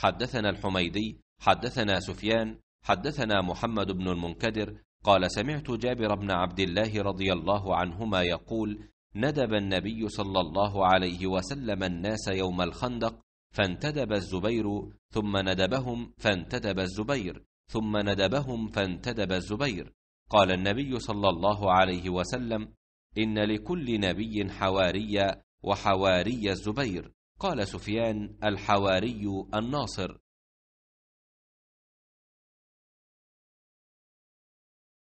حدثنا الحميدي حدثنا سفيان حدثنا محمد بن المنكدر قال سمعت جابر بن عبد الله رضي الله عنهما يقول ندب النبي صلى الله عليه وسلم الناس يوم الخندق فانتدب الزبير ثم ندبهم فانتدب الزبير ثم ندبهم فانتدب الزبير قال النبي صلى الله عليه وسلم ان لكل نبي حواريا وحواري الزبير قال سفيان الحواري الناصر